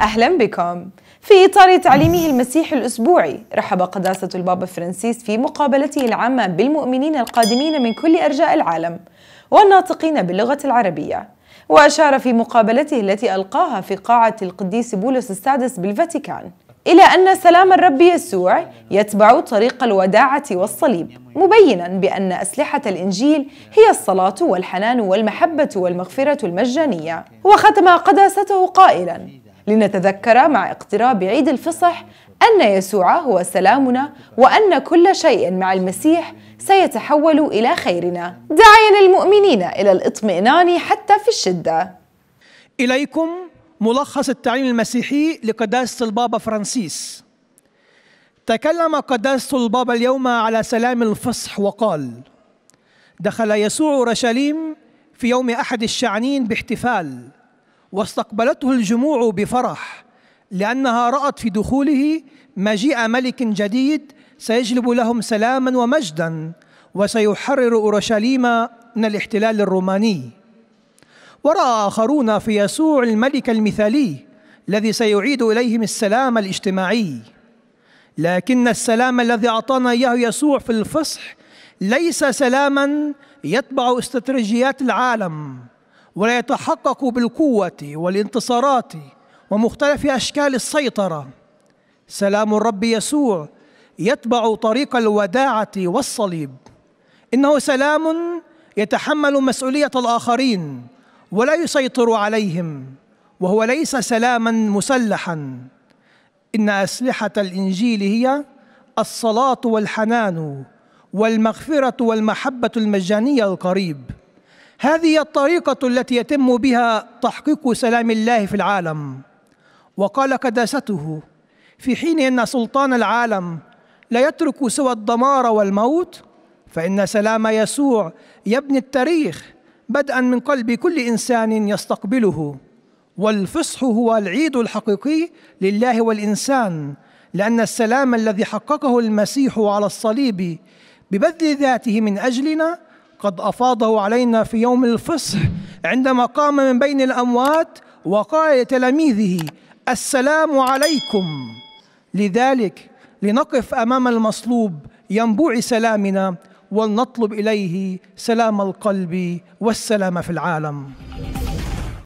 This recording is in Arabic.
أهلا بكم في إطار تعليمه المسيح الأسبوعي رحب قداسة البابا فرانسيس في مقابلته العامة بالمؤمنين القادمين من كل أرجاء العالم والناطقين باللغة العربية وأشار في مقابلته التي ألقاها في قاعة القديس بولس السادس بالفاتيكان إلى أن سلام الرب يسوع يتبع طريق الوداعة والصليب مبينا بأن أسلحة الإنجيل هي الصلاة والحنان والمحبة والمغفرة المجانية وختم قداسته قائلا لنتذكر مع اقتراب عيد الفصح أن يسوع هو سلامنا وأن كل شيء مع المسيح سيتحول إلى خيرنا داعيا المؤمنين إلى الاطمئنان حتى في الشدة إليكم ملخص التعليم المسيحي لقداسة البابا فرانسيس تكلم قداسة البابا اليوم على سلام الفصح وقال دخل يسوع اورشليم في يوم أحد الشعنين باحتفال واستقبلته الجموع بفرح لأنها رأت في دخوله مجيء ملك جديد سيجلب لهم سلاما ومجدا وسيحرر أورشليم من الاحتلال الروماني ورأى آخرون في يسوع الملك المثالي الذي سيعيد إليهم السلام الاجتماعي لكن السلام الذي أعطانا إياه يسوع في الفصح ليس سلاما يتبع استراتيجيات العالم ولا يتحقق بالقوة والانتصارات ومختلف أشكال السيطرة سلام الرب يسوع يتبع طريق الوداعة والصليب إنه سلام يتحمل مسؤولية الآخرين ولا يسيطر عليهم وهو ليس سلاما مسلحا إن أسلحة الإنجيل هي الصلاة والحنان والمغفرة والمحبة المجانية القريب هذه هي الطريقة التي يتم بها تحقيق سلام الله في العالم وقال قداسته في حين أن سلطان العالم لا يترك سوى الدمار والموت فإن سلام يسوع يبني التاريخ بدءا من قلب كل إنسان يستقبله والفصح هو العيد الحقيقي لله والإنسان لأن السلام الذي حققه المسيح على الصليب ببذل ذاته من أجلنا قد أفاضه علينا في يوم الفصح عندما قام من بين الأموات وقال لتلاميذه السلام عليكم لذلك لنقف أمام المصلوب ينبوع سلامنا ولنطلب إليه سلام القلب والسلام في العالم